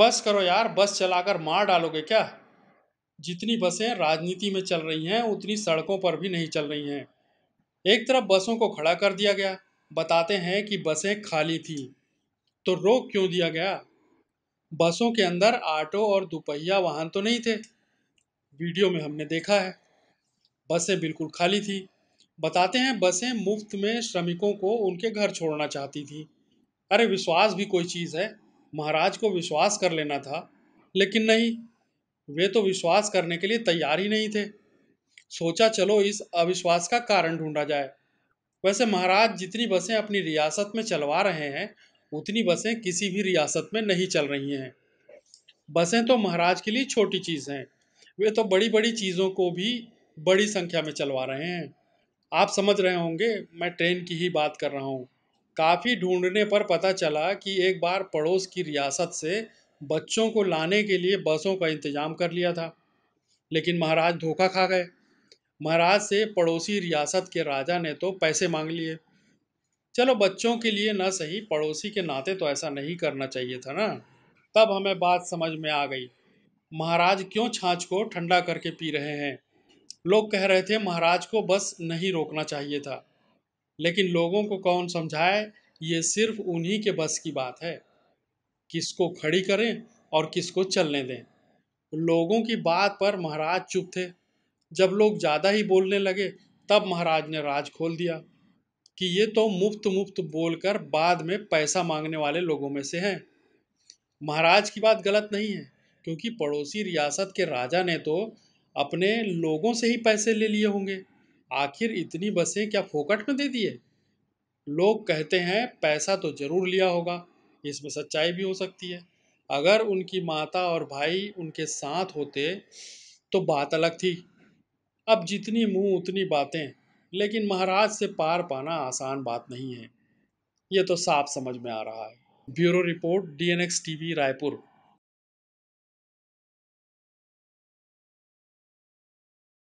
बस करो यार बस चलाकर मार डालोगे क्या जितनी बसें राजनीति में चल रही हैं उतनी सड़कों पर भी नहीं चल रही हैं एक तरफ बसों को खड़ा कर दिया गया बताते हैं कि बसें खाली थी तो रोक क्यों दिया गया बसों के अंदर ऑटो और दुपहिया वाहन तो नहीं थे वीडियो में हमने देखा है बसें बिल्कुल खाली थी बताते हैं बसें मुफ्त में श्रमिकों को उनके घर छोड़ना चाहती थी अरे विश्वास भी कोई चीज़ है महाराज को विश्वास कर लेना था लेकिन नहीं वे तो विश्वास करने के लिए तैयार ही नहीं थे सोचा चलो इस अविश्वास का कारण ढूंढा जाए वैसे महाराज जितनी बसें अपनी रियासत में चलवा रहे हैं उतनी बसें किसी भी रियासत में नहीं चल रही हैं बसें तो महाराज के लिए छोटी चीज़ हैं वे तो बड़ी बड़ी चीज़ों को भी बड़ी संख्या में चलवा रहे हैं आप समझ रहे होंगे मैं ट्रेन की ही बात कर रहा हूँ काफ़ी ढूंढने पर पता चला कि एक बार पड़ोस की रियासत से बच्चों को लाने के लिए बसों का इंतज़ाम कर लिया था लेकिन महाराज धोखा खा गए महाराज से पड़ोसी रियासत के राजा ने तो पैसे मांग लिए चलो बच्चों के लिए ना सही पड़ोसी के नाते तो ऐसा नहीं करना चाहिए था ना तब हमें बात समझ में आ गई महाराज क्यों छाछ को ठंडा करके पी रहे हैं लोग कह रहे थे महाराज को बस नहीं रोकना चाहिए था लेकिन लोगों को कौन समझाए ये सिर्फ उन्हीं के बस की बात है किसको खड़ी करें और किसको चलने दें लोगों की बात पर महाराज चुप थे जब लोग ज़्यादा ही बोलने लगे तब महाराज ने राज खोल दिया कि ये तो मुफ्त मुफ्त बोलकर बाद में पैसा मांगने वाले लोगों में से हैं महाराज की बात गलत नहीं है क्योंकि पड़ोसी रियासत के राजा ने तो अपने लोगों से ही पैसे ले लिए होंगे आखिर इतनी बसें क्या फोकट में दे दिए लोग कहते हैं पैसा तो ज़रूर लिया होगा इसमें सच्चाई भी हो सकती है अगर उनकी माता और भाई उनके साथ होते तो बात अलग थी अब जितनी मुंह उतनी बातें लेकिन महाराज से पार पाना आसान बात नहीं है ये तो साफ समझ में आ रहा है bureau report D N X T Raipur